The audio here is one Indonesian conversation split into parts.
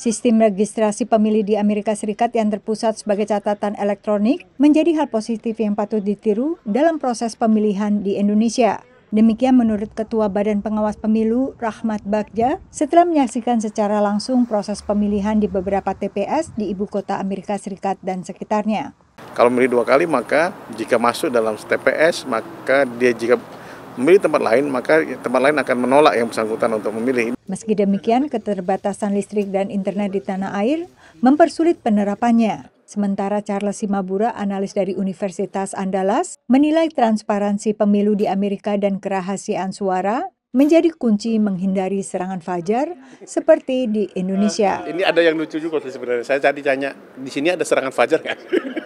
Sistem registrasi pemilih di Amerika Serikat yang terpusat sebagai catatan elektronik menjadi hal positif yang patut ditiru dalam proses pemilihan di Indonesia. Demikian menurut Ketua Badan Pengawas Pemilu Rahmat Bagja setelah menyaksikan secara langsung proses pemilihan di beberapa TPS di ibu kota Amerika Serikat dan sekitarnya. Kalau memilih dua kali maka jika masuk dalam TPS maka dia jika memilih tempat lain, maka tempat lain akan menolak yang bersangkutan untuk memilih. Meski demikian, keterbatasan listrik dan internet di tanah air mempersulit penerapannya. Sementara Charles Simabura, analis dari Universitas Andalas, menilai transparansi pemilu di Amerika dan kerahasiaan suara menjadi kunci menghindari serangan fajar seperti di Indonesia. Ini ada yang lucu juga sebenarnya. Saya tadi tanya, di sini ada serangan fajar nggak?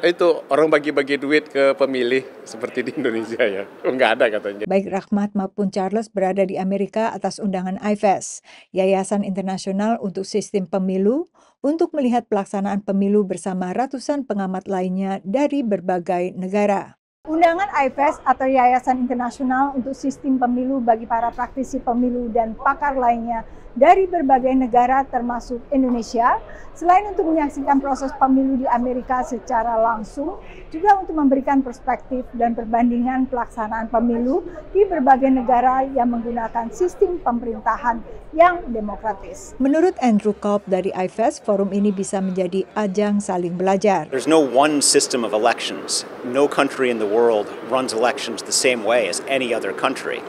Itu orang bagi-bagi duit ke pemilih seperti di Indonesia ya. Enggak oh, ada katanya. Baik Rahmat maupun Charles berada di Amerika atas undangan IFES, Yayasan Internasional untuk Sistem Pemilu, untuk melihat pelaksanaan pemilu bersama ratusan pengamat lainnya dari berbagai negara. Undangan IFES atau Yayasan Internasional untuk Sistem Pemilu bagi para praktisi pemilu dan pakar lainnya dari berbagai negara termasuk Indonesia, selain untuk menyaksikan proses pemilu di Amerika secara langsung, juga untuk memberikan perspektif dan perbandingan pelaksanaan pemilu di berbagai negara yang menggunakan sistem pemerintahan yang demokratis. Menurut Andrew Cobb dari IFES, forum ini bisa menjadi ajang saling belajar. There's no one system of elections. No country in the world runs elections the same way as any other country.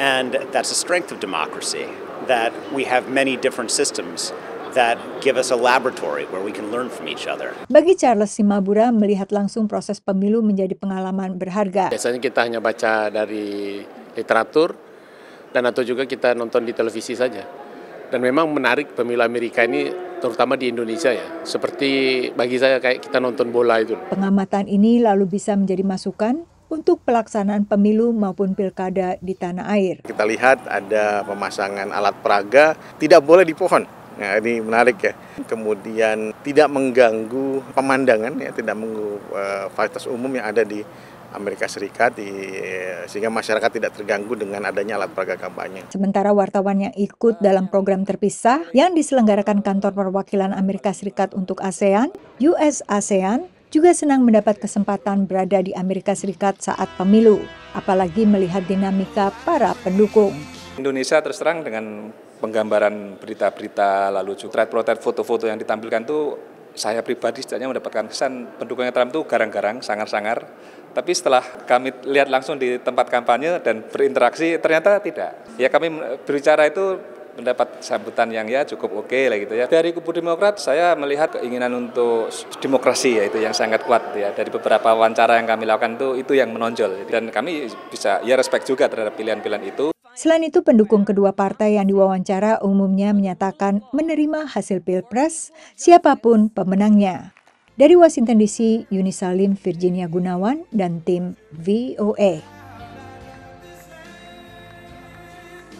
And that's a strength of democracy that we have many different systems that give us a laboratory where we can learn from each other. Bagi Charles Simabura melihat langsung proses pemilu menjadi pengalaman berharga. Biasanya kita hanya baca dari literatur dan atau juga kita nonton di televisi saja. Dan memang menarik pemilu Amerika ini terutama di Indonesia ya. Seperti bagi saya kayak kita nonton bola itu. Pengamatan ini lalu bisa menjadi masukan untuk pelaksanaan pemilu maupun pilkada di tanah air. Kita lihat ada pemasangan alat peraga tidak boleh di pohon. Nah, ya, ini menarik ya. Kemudian tidak mengganggu pemandangan ya, tidak mengganggu uh, fasilitas umum yang ada di Amerika Serikat di, sehingga masyarakat tidak terganggu dengan adanya alat peraga kampanye. Sementara wartawan yang ikut dalam program terpisah yang diselenggarakan kantor perwakilan Amerika Serikat untuk ASEAN, US ASEAN, juga senang mendapat kesempatan berada di Amerika Serikat saat pemilu, apalagi melihat dinamika para pendukung. Indonesia terus terang dengan penggambaran berita-berita lalu juga protet foto-foto yang ditampilkan tuh saya pribadi setidaknya mendapatkan kesan pendukungnya Trump itu garang-garang, sangar-sangar. Tapi setelah kami lihat langsung di tempat kampanye dan berinteraksi, ternyata tidak. Ya kami eh, berbicara itu mendapat sambutan yang ya cukup oke okay lah gitu ya. Dari kubu Demokrat saya melihat keinginan untuk demokrasi ya itu yang sangat kuat gitu ya. Dari beberapa wawancara yang kami lakukan itu itu yang menonjol dan kami bisa ya respect juga terhadap pilihan-pilihan itu. Selain itu, pendukung kedua partai yang diwawancara umumnya menyatakan menerima hasil pilpres siapapun pemenangnya. Dari Washington DC, Yuni Salim, Virginia Gunawan, dan tim VOA. E.